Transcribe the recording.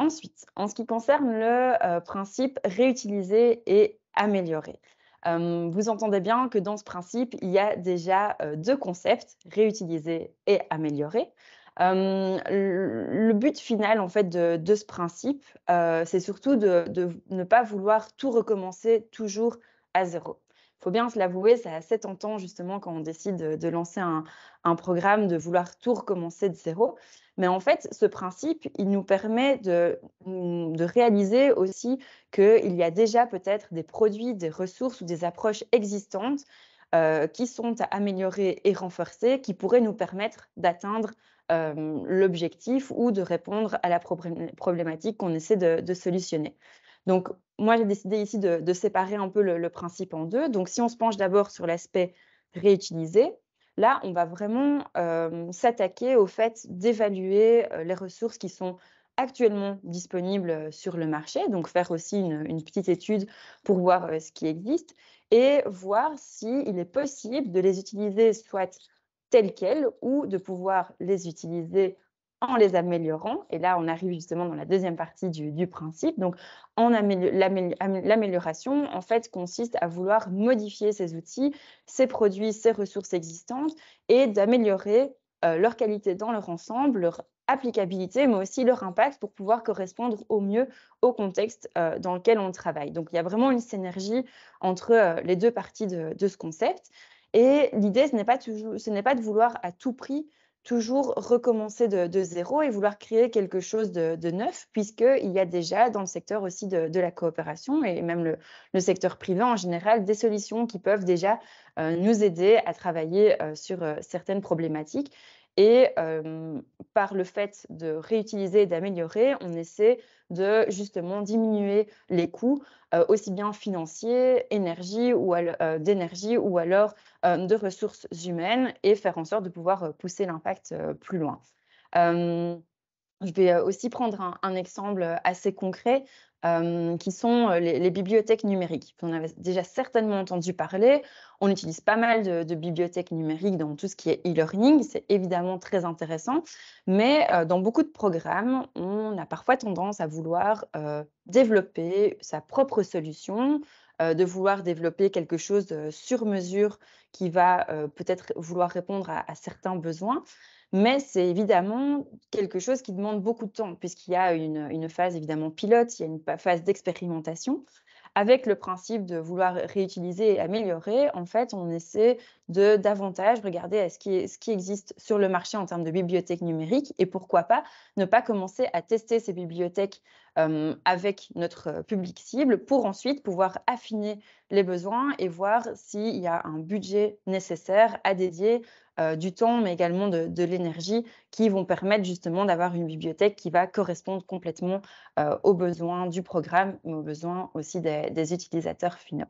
Ensuite, en ce qui concerne le euh, principe réutiliser et améliorer, euh, vous entendez bien que dans ce principe, il y a déjà euh, deux concepts, réutiliser et améliorer. le but final en fait de, ce principe, c'est surtout de ne pas vouloir tout recommencer toujours à zéro faut bien se l'avouer, ça a assez tentant justement quand on décide de, lancer un, programme, de vouloir tout recommencer de zéro. Mais en fait, ce principe, il nous permet de, mm, réaliser aussi qu'il y a déjà peut-être des produits, des ressources ou des approches existantes euh, qui sont à améliorer et renforcer, qui pourraient nous permettre d'atteindre euh, l'objectif ou de répondre à la problématique qu'on essaie de solutionner. Donc, moi, j'ai décidé ici de, séparer un peu le, principe en deux. Donc, si on se penche d'abord sur l'aspect réutilisé, là, on va vraiment euh, s'attaquer au fait d'évaluer euh, les ressources qui sont actuellement disponibles euh, sur le marché, donc faire aussi une, petite étude pour voir ce qui existe et voir s'il est possible de les utiliser soit telles quelles ou de pouvoir les utiliser en les améliorant. Et là, on arrive justement dans la deuxième partie du, principe. Donc, l'amélioration, en fait, consiste à vouloir modifier ces outils, ces produits, ces ressources existantes et d'améliorer euh, leur qualité dans leur ensemble, leur applicabilité, mais aussi leur impact pour pouvoir correspondre au mieux au contexte euh, dans lequel on travaille. Donc, il y a vraiment une synergie entre euh, les deux parties de, ce concept. Et l'idée, ce n'est pas, toujours, ce pas de vouloir à tout prix toujours recommencer de, zéro et vouloir créer quelque chose de, neuf, puisqu'il y a déjà dans le secteur aussi de, la coopération et même le, secteur privé en général des solutions qui peuvent déjà euh, nous aider à travailler euh, sur euh, certaines problématiques. Et par le fait de réutiliser et d'améliorer, on essaie de justement diminuer les coûts, aussi bien financiers, énergie ou d'énergie ou alors de ressources humaines, et faire en sorte de pouvoir pousser l'impact plus loin. Je vais euh, aussi prendre un, exemple euh, assez concret euh, qui sont les, bibliothèques numériques. On avait déjà certainement entendu parler. On utilise pas mal de, bibliothèques numériques dans tout ce qui est e-learning. C'est évidemment très intéressant. Mais dans beaucoup de programmes, on a parfois tendance à vouloir développer sa propre solution, de vouloir développer quelque chose sur mesure qui va peut-être vouloir répondre à certains besoins. Mais c'est évidemment quelque chose qui demande beaucoup de temps, puisqu'il y a une, phase évidemment pilote, il y a une phase d'expérimentation. Avec le principe de vouloir réutiliser et améliorer, en fait, on essaie de davantage regarder euh, ce qui, ce qui existe sur le marché en termes de bibliothèques numériques et pourquoi pas ne pas commencer à tester ces bibliothèques euh, avec notre euh, public cible pour ensuite pouvoir affiner les besoins et voir s'il y a un budget nécessaire à dédier euh, du temps, mais également de, l'énergie, qui vont permettre justement d'avoir une bibliothèque qui va correspondre complètement aux besoins du programme, mais aux besoins aussi des utilisateurs finaux.